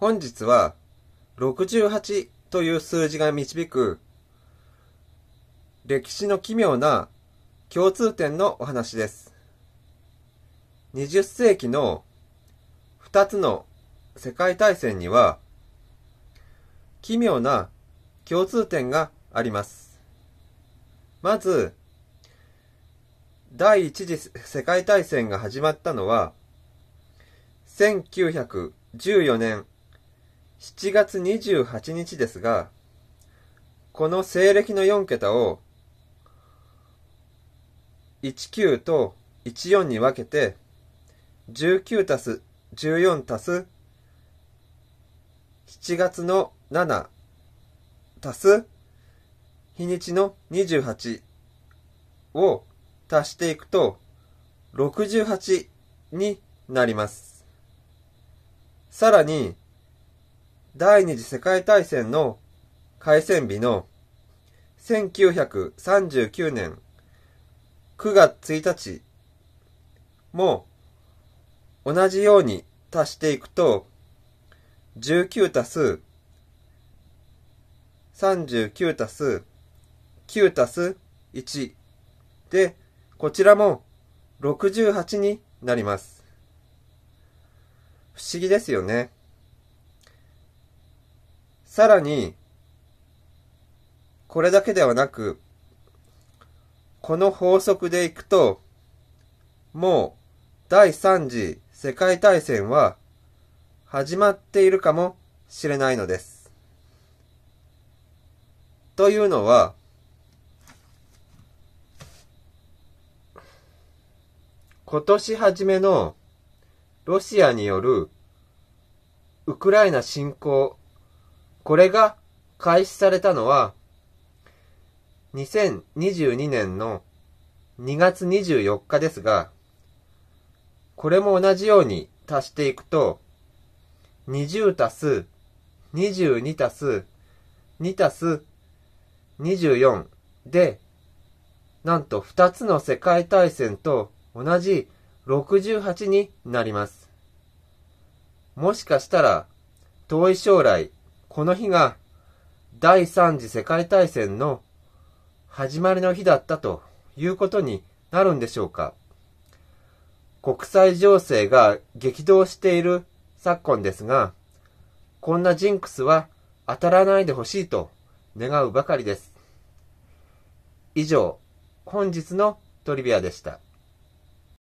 本日は68という数字が導く歴史の奇妙な共通点のお話です。20世紀の2つの世界大戦には奇妙な共通点があります。まず、第一次世界大戦が始まったのは1914年7月28日ですが、この西暦の4桁を19と14に分けて、19たす14たす7月の7たす日にちの28を足していくと68になります。さらに、第二次世界大戦の開戦日の1939年9月1日も同じように足していくと19たす39たす9たす1でこちらも68になります。不思議ですよね。さらに、これだけではなく、この法則でいくと、もう第三次世界大戦は始まっているかもしれないのです。というのは、今年初めのロシアによるウクライナ侵攻これが開始されたのは、2022年の2月24日ですが、これも同じように足していくと、20足す22足す2足す24で、なんと2つの世界大戦と同じ68になります。もしかしたら、遠い将来、この日が第三次世界大戦の始まりの日だったということになるんでしょうか。国際情勢が激動している昨今ですが、こんなジンクスは当たらないでほしいと願うばかりです。以上、本日のトリビアでした。